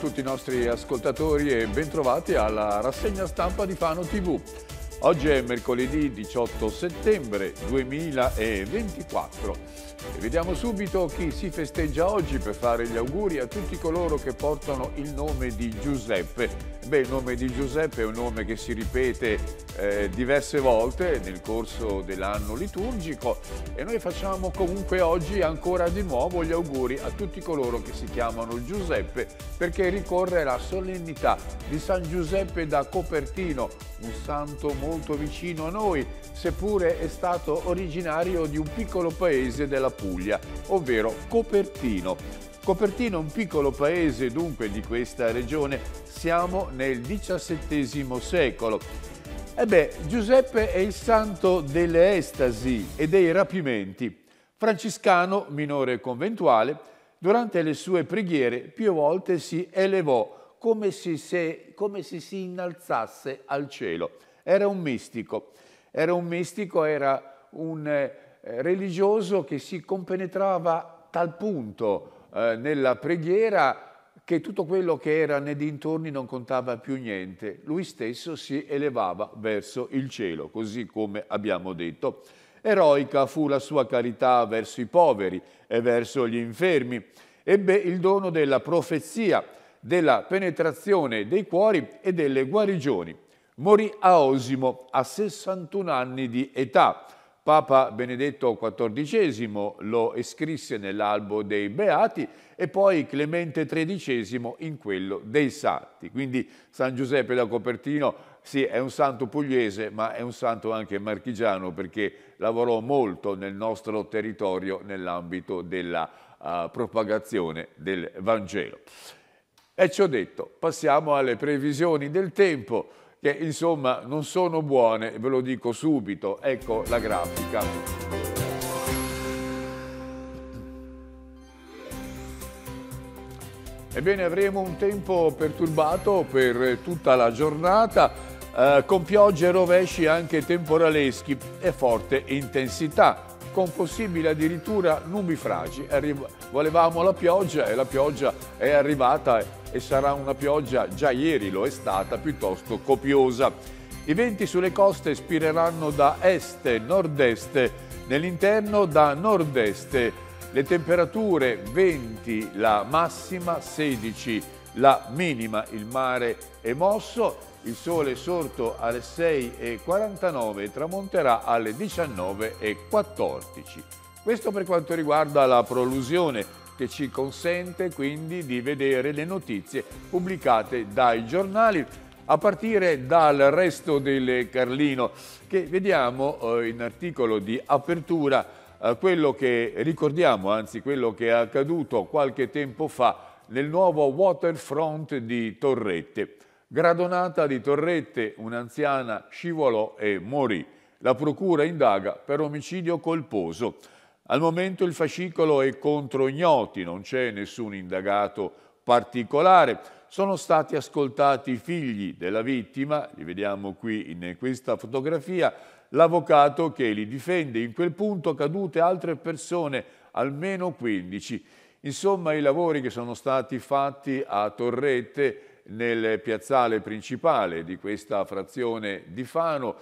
tutti i nostri ascoltatori e bentrovati alla rassegna stampa di Fano TV. Oggi è mercoledì 18 settembre 2024. E vediamo subito chi si festeggia oggi per fare gli auguri a tutti coloro che portano il nome di Giuseppe. Beh, il nome di Giuseppe è un nome che si ripete eh, diverse volte nel corso dell'anno liturgico e noi facciamo comunque oggi ancora di nuovo gli auguri a tutti coloro che si chiamano Giuseppe perché ricorre la solennità di San Giuseppe da Copertino, un santo molto vicino a noi, seppure è stato originario di un piccolo paese della della Puglia, ovvero Copertino. Copertino è un piccolo paese dunque di questa regione, siamo nel XVII secolo. E eh beh, Giuseppe è il santo delle estasi e dei rapimenti. Franciscano, minore conventuale, durante le sue preghiere più volte si elevò come se, se, come se si innalzasse al cielo. Era un mistico, era un mistico, era un eh, religioso che si compenetrava tal punto eh, nella preghiera che tutto quello che era nei dintorni non contava più niente, lui stesso si elevava verso il cielo, così come abbiamo detto. Eroica fu la sua carità verso i poveri e verso gli infermi. Ebbe il dono della profezia, della penetrazione dei cuori e delle guarigioni. Morì a Osimo a 61 anni di età Papa Benedetto XIV lo iscrisse nell'albo dei Beati e poi Clemente XIII in quello dei Santi. Quindi San Giuseppe da Copertino, sì, è un santo pugliese, ma è un santo anche marchigiano perché lavorò molto nel nostro territorio nell'ambito della uh, propagazione del Vangelo. E ciò detto, passiamo alle previsioni del tempo che insomma non sono buone, ve lo dico subito, ecco la grafica. Ebbene avremo un tempo perturbato per tutta la giornata, eh, con piogge e rovesci anche temporaleschi e forte intensità, con possibili addirittura nubifragi. Arriva, volevamo la pioggia e la pioggia è arrivata e sarà una pioggia, già ieri lo è stata, piuttosto copiosa. I venti sulle coste spireranno da est, nord-est, nell'interno da nord-est. Le temperature 20 la massima, 16 la minima. Il mare è mosso, il sole è sorto alle 6.49 e tramonterà alle 19.14. Questo per quanto riguarda la prolusione che ci consente quindi di vedere le notizie pubblicate dai giornali a partire dal resto del Carlino che vediamo eh, in articolo di apertura eh, quello che ricordiamo, anzi quello che è accaduto qualche tempo fa nel nuovo waterfront di Torrette. Gradonata di Torrette, un'anziana scivolò e morì. La procura indaga per omicidio colposo. Al momento il fascicolo è contro ignoti, non c'è nessun indagato particolare. Sono stati ascoltati i figli della vittima, li vediamo qui in questa fotografia, l'avvocato che li difende. In quel punto cadute altre persone, almeno 15. Insomma, i lavori che sono stati fatti a Torrette nel piazzale principale di questa frazione di Fano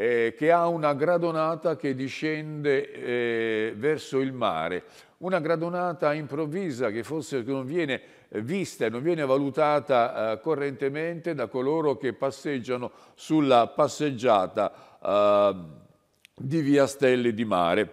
eh, che ha una gradonata che discende eh, verso il mare. Una gradonata improvvisa che forse non viene eh, vista e non viene valutata eh, correntemente da coloro che passeggiano sulla passeggiata eh, di Via Stelle di Mare.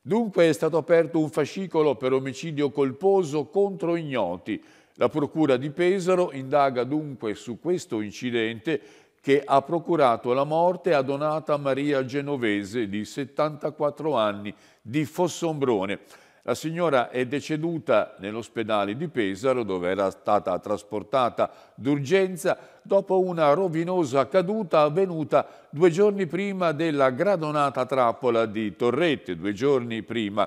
Dunque è stato aperto un fascicolo per omicidio colposo contro ignoti. La Procura di Pesaro indaga dunque su questo incidente che ha procurato la morte a Donata Maria Genovese di 74 anni di Fossombrone. La signora è deceduta nell'ospedale di Pesaro dove era stata trasportata d'urgenza dopo una rovinosa caduta avvenuta due giorni prima della gradonata trappola di Torrette, due giorni prima.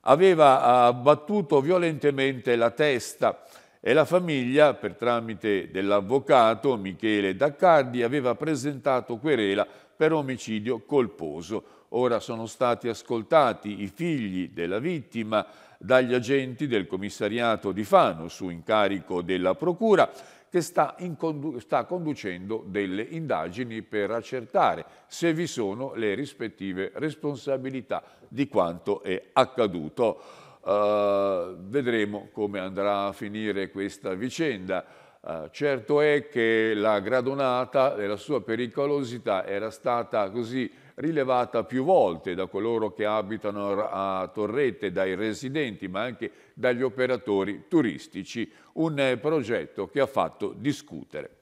Aveva abbattuto violentemente la testa e la famiglia, per tramite dell'avvocato Michele Daccardi, aveva presentato querela per omicidio colposo. Ora sono stati ascoltati i figli della vittima dagli agenti del commissariato di Fano su incarico della Procura che sta, condu sta conducendo delle indagini per accertare se vi sono le rispettive responsabilità di quanto è accaduto. Eh, vedremo come andrà a finire questa vicenda. Uh, certo è che la gradonata e la sua pericolosità era stata così rilevata più volte da coloro che abitano a Torrette, dai residenti, ma anche dagli operatori turistici, un eh, progetto che ha fatto discutere.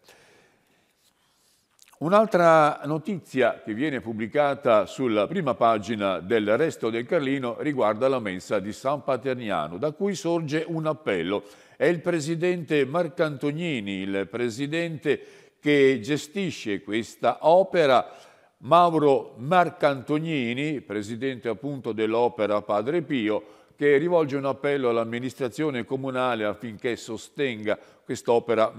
Un'altra notizia che viene pubblicata sulla prima pagina del Resto del Carlino riguarda la mensa di San Paterniano, da cui sorge un appello. È il presidente Marcantonini, il presidente che gestisce questa opera, Mauro Marcantonini, presidente appunto dell'opera Padre Pio, che rivolge un appello all'amministrazione comunale affinché sostenga quest'opera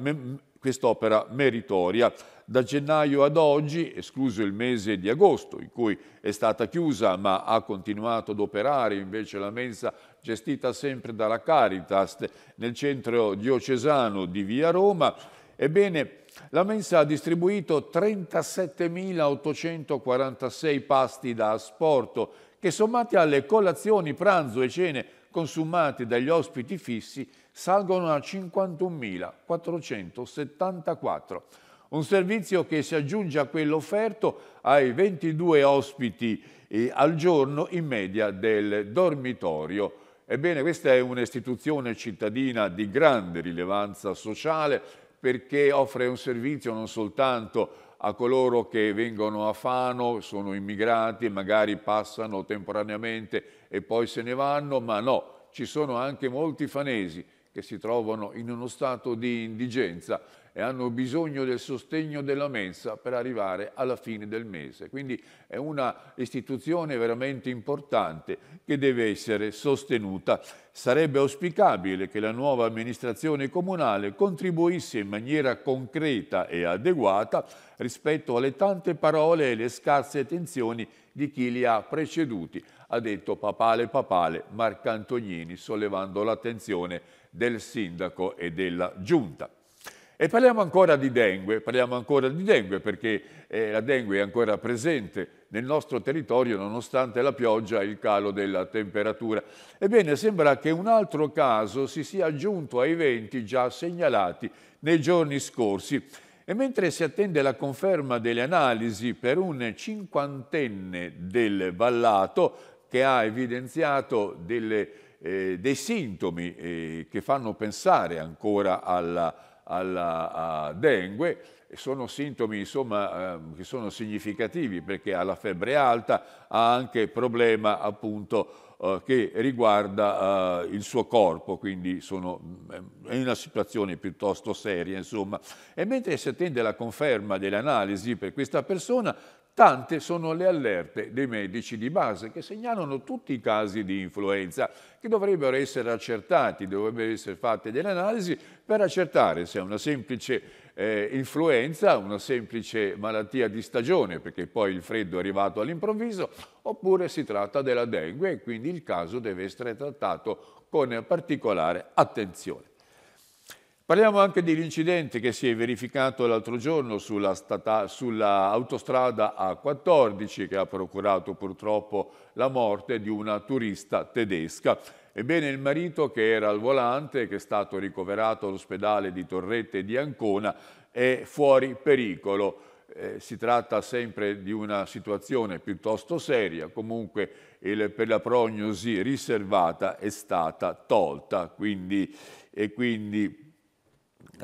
quest meritoria da gennaio ad oggi, escluso il mese di agosto, in cui è stata chiusa ma ha continuato ad operare invece la mensa gestita sempre dalla Caritas nel centro diocesano di Via Roma, ebbene la mensa ha distribuito 37.846 pasti da asporto che sommati alle colazioni, pranzo e cene consumate dagli ospiti fissi salgono a 51.474. Un servizio che si aggiunge a quello offerto ai 22 ospiti eh, al giorno in media del dormitorio. Ebbene, questa è un'istituzione cittadina di grande rilevanza sociale perché offre un servizio non soltanto a coloro che vengono a Fano, sono immigrati, magari passano temporaneamente e poi se ne vanno, ma no, ci sono anche molti fanesi che si trovano in uno stato di indigenza e hanno bisogno del sostegno della mensa per arrivare alla fine del mese. Quindi è una istituzione veramente importante che deve essere sostenuta. Sarebbe auspicabile che la nuova amministrazione comunale contribuisse in maniera concreta e adeguata rispetto alle tante parole e le scarse attenzioni di chi li ha preceduti, ha detto papale papale Marcantognini, sollevando l'attenzione del sindaco e della giunta. E parliamo ancora di dengue, parliamo ancora di dengue perché eh, la dengue è ancora presente nel nostro territorio nonostante la pioggia e il calo della temperatura. Ebbene, sembra che un altro caso si sia aggiunto ai 20 già segnalati nei giorni scorsi. E mentre si attende la conferma delle analisi per un cinquantenne del Vallato che ha evidenziato delle, eh, dei sintomi eh, che fanno pensare ancora alla alla dengue, sono sintomi insomma, ehm, che sono significativi perché ha la febbre alta ha anche problema appunto eh, che riguarda eh, il suo corpo, quindi sono, mm, è una situazione piuttosto seria insomma. E mentre si attende la conferma delle analisi per questa persona Tante sono le allerte dei medici di base che segnalano tutti i casi di influenza che dovrebbero essere accertati, dovrebbero essere fatte delle analisi per accertare se è una semplice eh, influenza, una semplice malattia di stagione, perché poi il freddo è arrivato all'improvviso, oppure si tratta della dengue e quindi il caso deve essere trattato con particolare attenzione. Parliamo anche dell'incidente che si è verificato l'altro giorno sulla, stata, sulla autostrada A14 che ha procurato purtroppo la morte di una turista tedesca. Ebbene il marito che era al volante, e che è stato ricoverato all'ospedale di Torrette di Ancona, è fuori pericolo. Eh, si tratta sempre di una situazione piuttosto seria, comunque il, per la prognosi riservata è stata tolta quindi, e quindi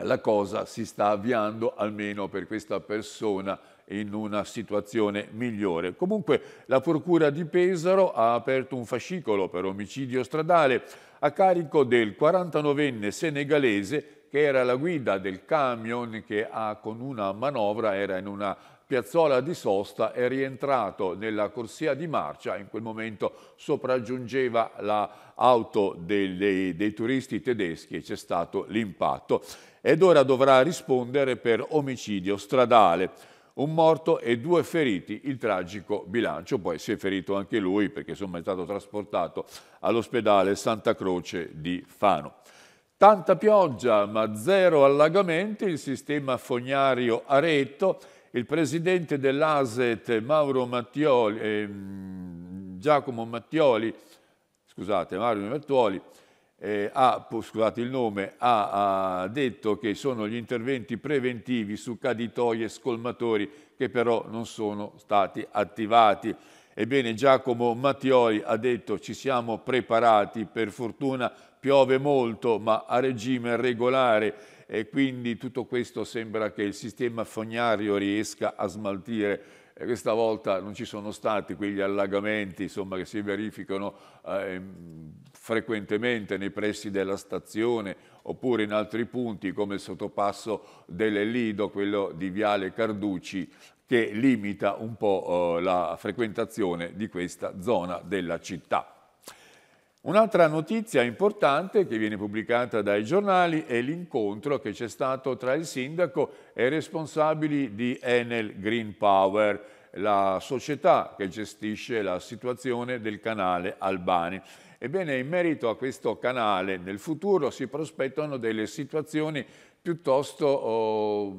la cosa si sta avviando almeno per questa persona in una situazione migliore. Comunque la Procura di Pesaro ha aperto un fascicolo per omicidio stradale a carico del 49enne senegalese che era la guida del camion che ha, con una manovra era in una piazzola di sosta è rientrato nella corsia di marcia, in quel momento sopraggiungeva l'auto la dei, dei, dei, turisti tedeschi e c'è stato l'impatto ed ora dovrà rispondere per omicidio stradale. Un morto e due feriti, il tragico bilancio. Poi si è ferito anche lui perché insomma, è stato trasportato all'ospedale Santa Croce di Fano. Tanta pioggia ma zero allagamenti, il sistema fognario Aretto, il presidente dell'ASET Mauro Mattioli, eh, Giacomo Mattioli, scusate, Mario Mattioli, eh, ha, scusate il nome, ha, ha, detto che sono gli interventi preventivi su caditoie e scolmatori che però non sono stati attivati. Ebbene Giacomo Mattioli ha detto ci siamo preparati, per fortuna piove molto ma a regime regolare e quindi tutto questo sembra che il sistema fognario riesca a smaltire e questa volta non ci sono stati quegli allagamenti insomma, che si verificano eh, frequentemente nei pressi della stazione oppure in altri punti come il sottopasso dell'Elido, quello di Viale Carducci, che limita un po' eh, la frequentazione di questa zona della città. Un'altra notizia importante che viene pubblicata dai giornali è l'incontro che c'è stato tra il sindaco e i responsabili di Enel Green Power, la società che gestisce la situazione del canale Albani. Ebbene, in merito a questo canale, nel futuro si prospettano delle situazioni piuttosto oh,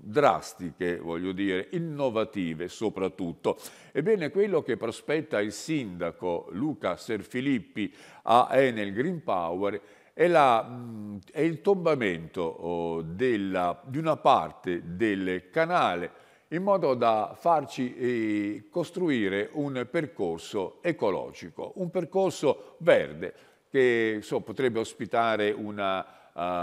drastiche, voglio dire, innovative soprattutto. Ebbene, quello che prospetta il sindaco Luca Serfilippi a Enel Green Power è, la, mm, è il tombamento oh, della, di una parte del canale in modo da farci eh, costruire un percorso ecologico, un percorso verde che so, potrebbe ospitare una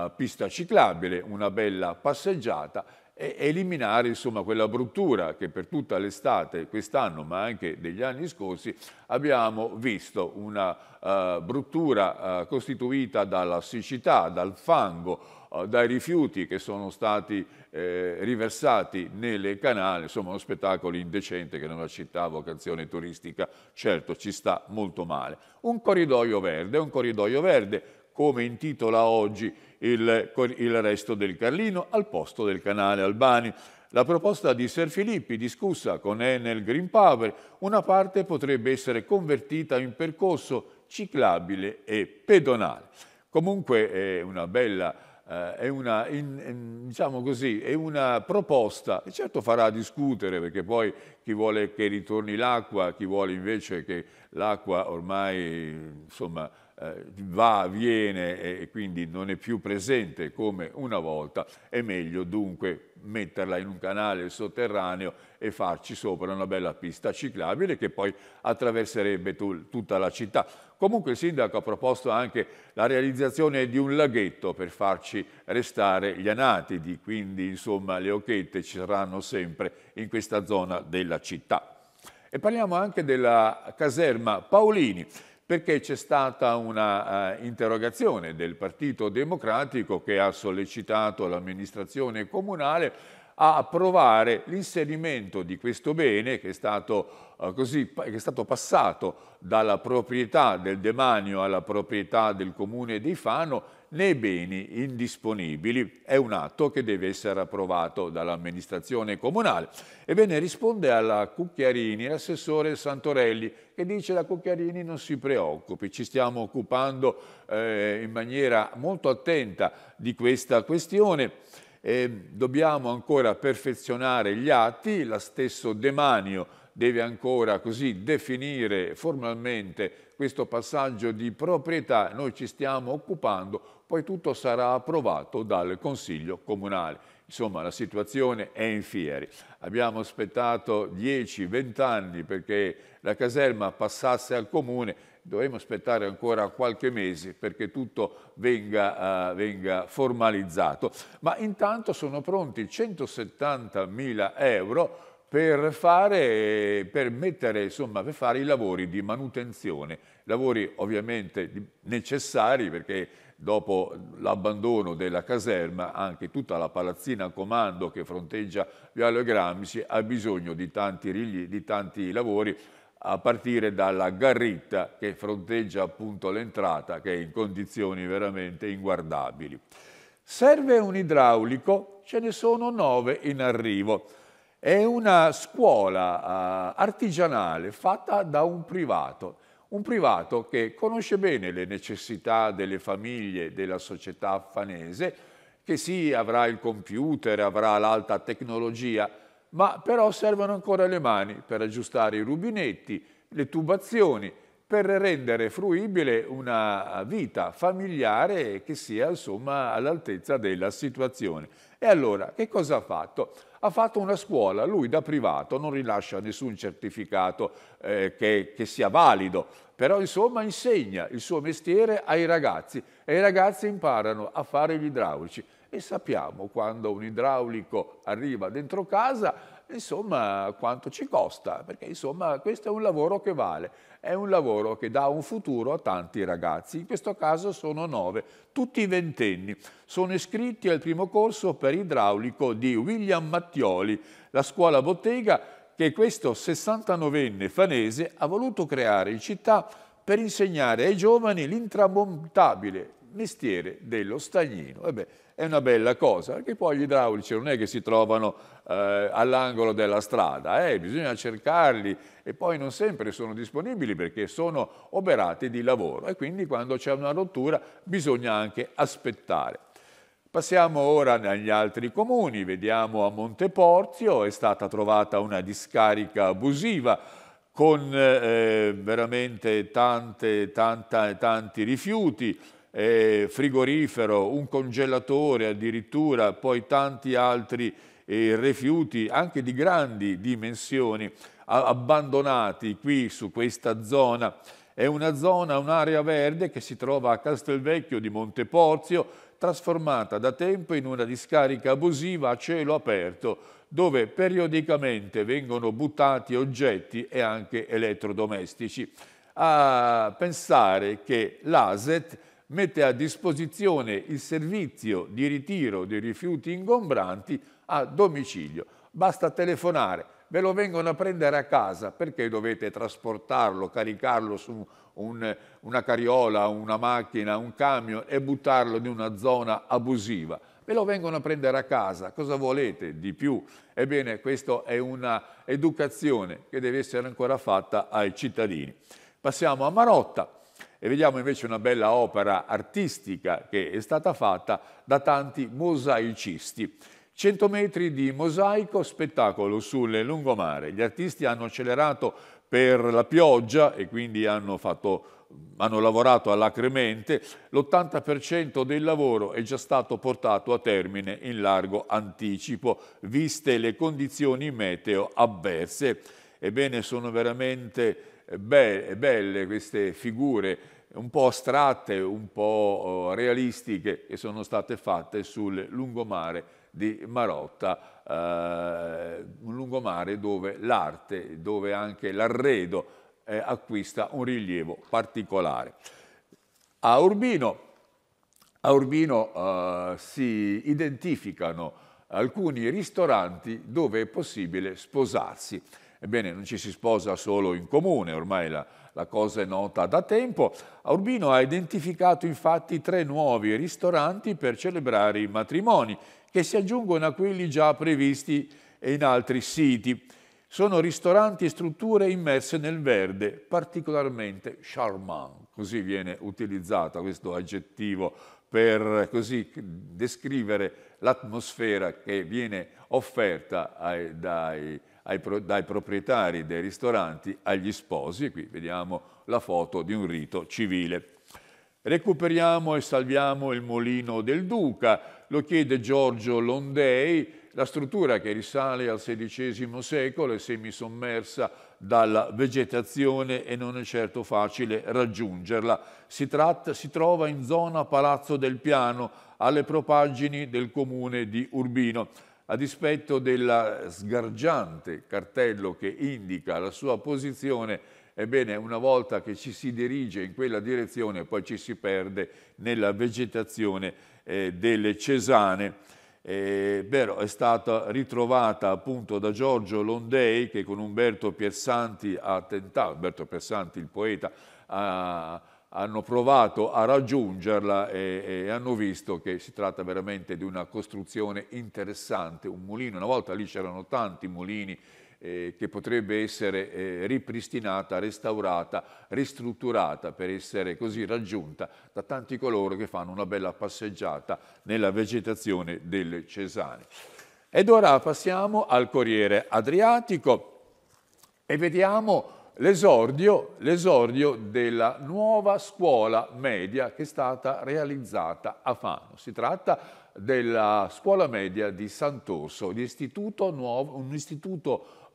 uh, pista ciclabile, una bella passeggiata e eliminare insomma, quella bruttura che per tutta l'estate quest'anno ma anche degli anni scorsi abbiamo visto una uh, bruttura uh, costituita dalla siccità, dal fango, uh, dai rifiuti che sono stati eh, riversati nelle canali, insomma uno spettacolo indecente che in una città a vocazione turistica certo ci sta molto male. Un corridoio verde, un corridoio verde come intitola oggi il, il resto del Carlino, al posto del canale Albani. La proposta di Ser Filippi, discussa con Enel Green Power, una parte potrebbe essere convertita in percorso ciclabile e pedonale. Comunque è una bella Uh, è, una, in, in, diciamo così, è una, proposta che certo farà discutere perché poi chi vuole che ritorni l'acqua, chi vuole invece che l'acqua ormai insomma, eh, va, viene e quindi non è più presente come una volta, è meglio dunque metterla in un canale sotterraneo e farci sopra una bella pista ciclabile che poi attraverserebbe tu, tutta la città. Comunque il sindaco ha proposto anche la realizzazione di un laghetto per farci restare gli anatidi, quindi insomma le occhette ci saranno sempre in questa zona della città. E parliamo anche della caserma Paolini perché c'è stata un'interrogazione eh, del Partito Democratico che ha sollecitato l'amministrazione comunale a approvare l'inserimento di questo bene che è, stato, eh, così, che è stato passato dalla proprietà del demanio alla proprietà del comune di Fano nei beni indisponibili. È un atto che deve essere approvato dall'amministrazione comunale. Ebbene, risponde alla Cucchiarini l'assessore Santorelli, che dice la Cucchiarini non si preoccupi, ci stiamo occupando eh, in maniera molto attenta di questa questione. Eh, dobbiamo ancora perfezionare gli atti, la stesso demanio deve ancora così definire formalmente questo passaggio di proprietà, noi ci stiamo occupando, poi tutto sarà approvato dal Consiglio Comunale. Insomma, la situazione è in fieri. Abbiamo aspettato 10-20 anni perché la caserma passasse al Comune, dovremo aspettare ancora qualche mese perché tutto venga, uh, venga formalizzato. Ma intanto sono pronti 170.000 euro per fare, per, mettere, insomma, per fare i lavori di manutenzione, lavori ovviamente necessari perché dopo l'abbandono della caserma, anche tutta la palazzina a comando che fronteggia Viale Gramsci ha bisogno di tanti, di tanti lavori, a partire dalla garritta che fronteggia appunto l'entrata, che è in condizioni veramente inguardabili. Serve un idraulico, ce ne sono nove in arrivo. È una scuola eh, artigianale fatta da un privato un privato che conosce bene le necessità delle famiglie, della società affanese, che sì, avrà il computer, avrà l'alta tecnologia, ma però servono ancora le mani per aggiustare i rubinetti, le tubazioni, per rendere fruibile una vita familiare che sia insomma all'altezza della situazione. E allora che cosa ha fatto? Ha fatto una scuola, lui da privato non rilascia nessun certificato eh, che, che sia valido, però insomma insegna il suo mestiere ai ragazzi e i ragazzi imparano a fare gli idraulici e sappiamo quando un idraulico arriva dentro casa insomma quanto ci costa perché insomma questo è un lavoro che vale è un lavoro che dà un futuro a tanti ragazzi in questo caso sono nove tutti ventenni sono iscritti al primo corso per idraulico di William Mattioli la scuola bottega che questo 69enne fanese ha voluto creare in città per insegnare ai giovani l'intramontabile mestiere dello stagnino. E beh, è una bella cosa, perché poi gli idraulici non è che si trovano eh, all'angolo della strada, eh, bisogna cercarli e poi non sempre sono disponibili perché sono oberati di lavoro e quindi quando c'è una rottura bisogna anche aspettare. Passiamo ora agli altri comuni, vediamo a Monteporzio è stata trovata una discarica abusiva con eh, veramente tante, tanta, tanti rifiuti, eh, frigorifero, un congelatore addirittura, poi tanti altri eh, rifiuti anche di grandi dimensioni abbandonati qui su questa zona. È una zona, un'area verde che si trova a Castelvecchio di Monteporzio, trasformata da tempo in una discarica abusiva a cielo aperto, dove periodicamente vengono buttati oggetti e anche elettrodomestici. A pensare che l'ASET mette a disposizione il servizio di ritiro dei rifiuti ingombranti a domicilio. Basta telefonare ve lo vengono a prendere a casa, perché dovete trasportarlo, caricarlo su un, una carriola, una macchina, un camion e buttarlo in una zona abusiva? Ve lo vengono a prendere a casa, cosa volete di più? Ebbene, questa è un'educazione che deve essere ancora fatta ai cittadini. Passiamo a Marotta e vediamo invece una bella opera artistica che è stata fatta da tanti mosaicisti. 100 metri di mosaico spettacolo sul lungomare. Gli artisti hanno accelerato per la pioggia e quindi hanno, fatto, hanno lavorato allacremente. L'80% del lavoro è già stato portato a termine in largo anticipo, viste le condizioni meteo avverse. Ebbene, sono veramente belle, belle queste figure un po' astratte, un po' oh, realistiche che sono state fatte sul lungomare di Marotta, eh, un lungomare dove l'arte, dove anche l'arredo eh, acquista un rilievo particolare. A Urbino, a Urbino eh, si identificano alcuni ristoranti dove è possibile sposarsi. Ebbene, non ci si sposa solo in comune, ormai la, la cosa è nota da tempo. Urbino ha identificato infatti tre nuovi ristoranti per celebrare i matrimoni che si aggiungono a quelli già previsti in altri siti. Sono ristoranti e strutture immerse nel verde, particolarmente charmant, così viene utilizzato questo aggettivo per così descrivere l'atmosfera che viene offerta ai, dai, ai, dai proprietari dei ristoranti agli sposi. E qui vediamo la foto di un rito civile. Recuperiamo e salviamo il Molino del Duca, lo chiede Giorgio Londei, la struttura che risale al XVI secolo è semisommersa dalla vegetazione e non è certo facile raggiungerla. Si, tratta, si trova in zona Palazzo del Piano, alle propaggini del comune di Urbino. A dispetto del sgargiante cartello che indica la sua posizione, Ebbene, una volta che ci si dirige in quella direzione, poi ci si perde nella vegetazione eh, delle Cesane. Eh, però è stata ritrovata appunto da Giorgio Londei che con Umberto Piersanti ha tentato, Umberto Piersanti il poeta, ha, hanno provato a raggiungerla e, e, hanno visto che si tratta veramente di una costruzione interessante, un mulino, una volta lì c'erano tanti mulini eh, che potrebbe essere eh, ripristinata, restaurata, ristrutturata per essere così raggiunta da tanti coloro che fanno una bella passeggiata nella vegetazione delle Cesane. Ed ora passiamo al Corriere Adriatico e vediamo L'esordio, l'esordio, della nuova scuola media che è stata realizzata a Fano. Si tratta della scuola media di Sant'Orso, un istituto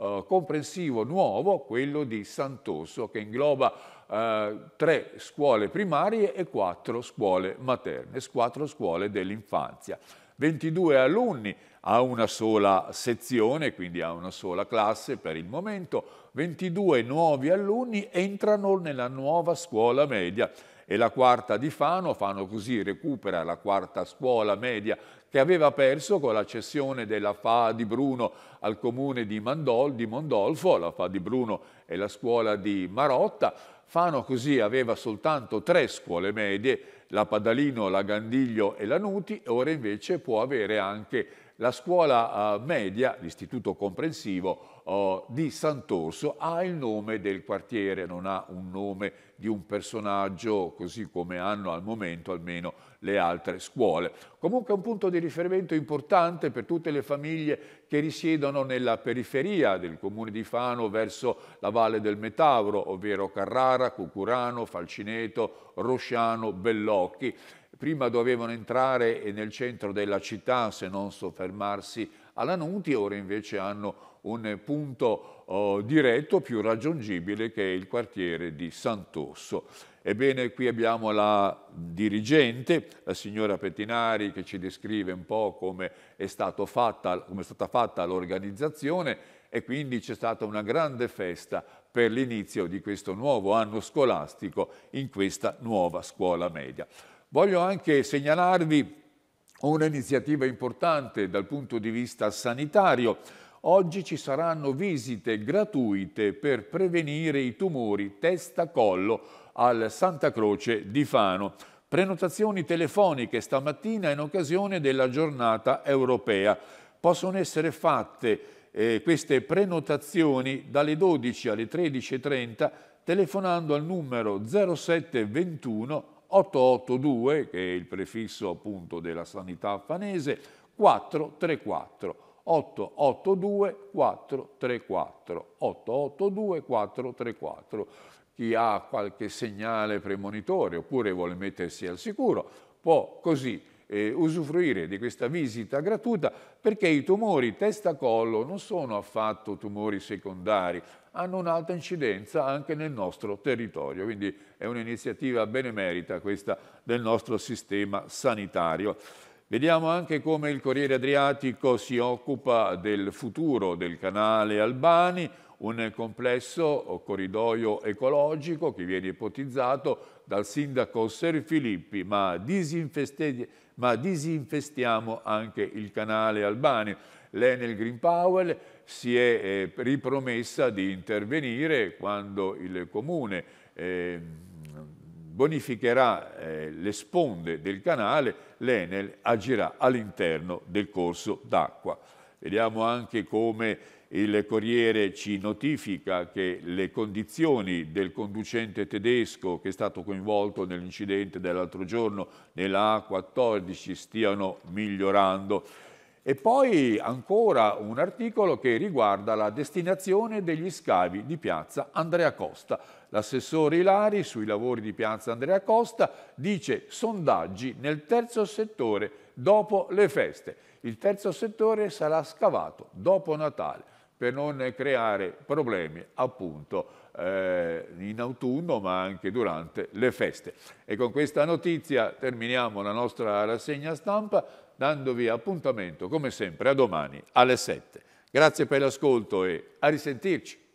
eh, comprensivo nuovo, quello di Santoso, che ingloba eh, tre scuole primarie e quattro scuole materne, quattro scuole dell'infanzia. 22 alunni, a una sola sezione, quindi a una sola classe per il momento, 22 nuovi alunni entrano nella nuova scuola media e la quarta di Fano, Fano così recupera la quarta scuola media che aveva perso con la cessione della FA di Bruno al comune di, Mandol, di Mondolfo, la FA di Bruno è la scuola di Marotta, Fano così aveva soltanto tre scuole medie, la Padalino, la Gandiglio e la Nuti, ora invece può avere anche la scuola eh, media, l'istituto comprensivo, oh, di Sant'Orso ha il nome del quartiere, non ha un nome di un personaggio così come hanno al momento almeno le altre scuole. Comunque è un punto di riferimento importante per tutte le famiglie che risiedono nella periferia del comune di Fano verso la Valle del Metauro, ovvero Carrara, Cucurano, Falcineto, Rosciano, Bellocchi. Prima dovevano entrare nel centro della città se non soffermarsi alla Nunti, ora invece hanno un punto oh, diretto più raggiungibile che è il quartiere di Sant'Osso. Ebbene, qui abbiamo la dirigente, la signora Pettinari, che ci descrive un po' come è, fatta, come è stata fatta l'organizzazione e quindi c'è stata una grande festa per l'inizio di questo nuovo anno scolastico in questa nuova scuola media. Voglio anche segnalarvi un'iniziativa importante dal punto di vista sanitario. Oggi ci saranno visite gratuite per prevenire i tumori testa-collo al Santa Croce di Fano. Prenotazioni telefoniche stamattina in occasione della giornata europea. Possono essere fatte eh, queste prenotazioni dalle 12 alle 13.30 telefonando al numero 0721 882, che è il prefisso appunto della sanità affanese, 434. 882 434 882 434 chi ha qualche segnale premonitore oppure vuole mettersi al sicuro può così eh, usufruire di questa visita gratuita perché i tumori testa-collo non sono affatto tumori secondari, hanno un'alta incidenza anche nel nostro territorio. Quindi è un'iniziativa benemerita questa del nostro sistema sanitario. Vediamo anche come il Corriere Adriatico si occupa del futuro del canale Albani, un complesso corridoio ecologico che viene ipotizzato dal sindaco Serfilippi, ma, ma disinfestiamo anche il canale Albani. L'Enel Green Power si è eh, ripromessa di intervenire quando il comune eh, bonificherà eh, le sponde del canale, l'Enel agirà all'interno del corso d'acqua. Vediamo anche come il Corriere ci notifica che le condizioni del conducente tedesco che è stato coinvolto nell'incidente dell'altro giorno nella A14 stiano migliorando. E poi ancora un articolo che riguarda la destinazione degli scavi di piazza Andrea Costa. L'assessore Ilari sui lavori di piazza Andrea Costa dice sondaggi nel terzo settore dopo le feste. Il terzo settore sarà scavato dopo Natale per non creare problemi appunto eh, in autunno ma anche durante le feste. E con questa notizia terminiamo la nostra rassegna stampa dandovi appuntamento, come sempre, a domani alle 7. Grazie per l'ascolto e a risentirci.